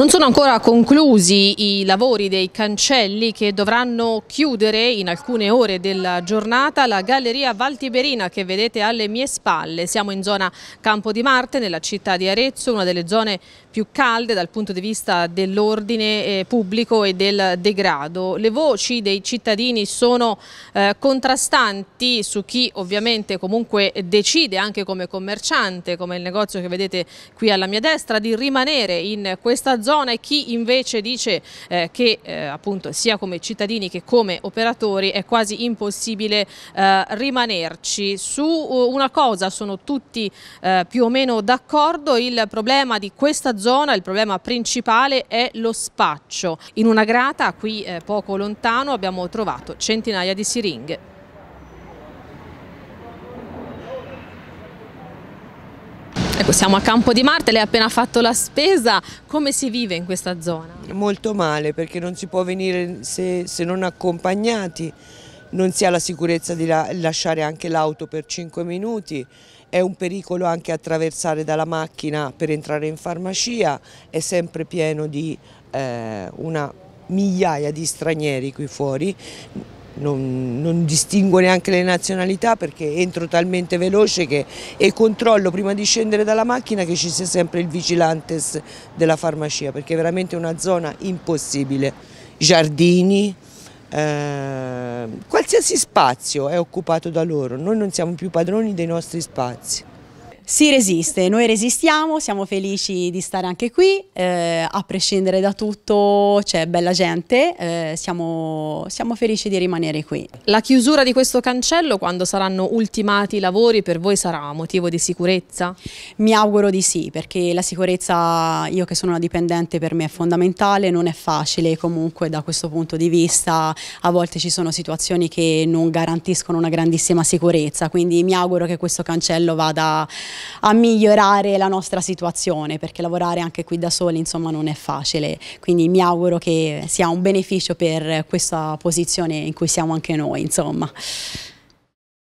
Non sono ancora conclusi i lavori dei cancelli che dovranno chiudere in alcune ore della giornata la Galleria Valtiberina che vedete alle mie spalle. Siamo in zona Campo di Marte, nella città di Arezzo, una delle zone più calde dal punto di vista dell'ordine eh, pubblico e del degrado. Le voci dei cittadini sono eh, contrastanti su chi ovviamente comunque decide anche come commerciante, come il negozio che vedete qui alla mia destra, di rimanere in questa zona zona e chi invece dice eh, che eh, appunto sia come cittadini che come operatori è quasi impossibile eh, rimanerci. Su eh, una cosa sono tutti eh, più o meno d'accordo, il problema di questa zona, il problema principale è lo spaccio. In una grata qui eh, poco lontano abbiamo trovato centinaia di siringhe. Ecco, siamo a Campo di Marte, lei ha appena fatto la spesa, come si vive in questa zona? Molto male perché non si può venire se, se non accompagnati, non si ha la sicurezza di la, lasciare anche l'auto per 5 minuti, è un pericolo anche attraversare dalla macchina per entrare in farmacia, è sempre pieno di eh, una migliaia di stranieri qui fuori, non, non, distingo neanche le nazionalità perché entro talmente veloce che, e controllo prima di scendere dalla macchina che ci sia sempre il vigilantes della farmacia perché è veramente una zona impossibile. Giardini, eh, qualsiasi spazio è occupato da loro, noi non siamo più padroni dei nostri spazi. Si resiste, noi resistiamo, siamo felici di stare anche qui, eh, a prescindere da tutto c'è bella gente, eh, siamo, siamo, felici di rimanere qui. La chiusura di questo cancello quando saranno ultimati i lavori per voi sarà motivo di sicurezza? Mi auguro di sì perché la sicurezza, io che sono una dipendente per me è fondamentale, non è facile comunque da questo punto di vista, a volte ci sono situazioni che non garantiscono una grandissima sicurezza, quindi mi auguro che questo cancello vada a migliorare la nostra situazione perché lavorare anche qui da soli insomma non è facile quindi mi auguro che sia un beneficio per questa posizione in cui siamo anche noi insomma.